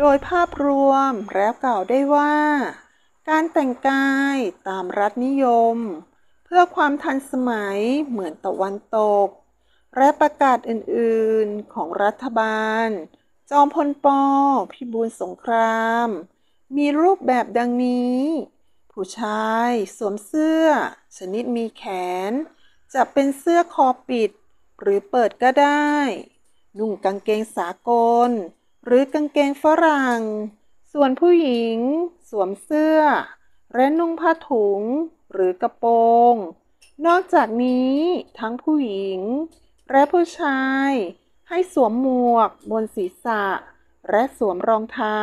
โดยภาพรวมแล้วกล่าวได้ว่าการแต่งกายตามรัฐนิยม เพื่อความทันสมัยเหมือนตะวันตก และประกาศอื่นๆของรัฐบาล จอมพลปพิบูลสงคราม มีรูปแบบดังนี้ ผู้ชายสวมเสื้อ ชนิดมีแขน จะเป็นเสื้อคอปิดหรือเปิดก็ได้ นุ่งกางเกงสากลหรือกางเกงฝรั่ง ส่วนผู้หญิง สวมเสื้อ และนุ่งผ้าถุง หรือกระโปรง นอกจากนี้ทั้งผู้หญิง และผู้ชาย ให้สวมหมวกบนศีรษะ และสวมรองเท้า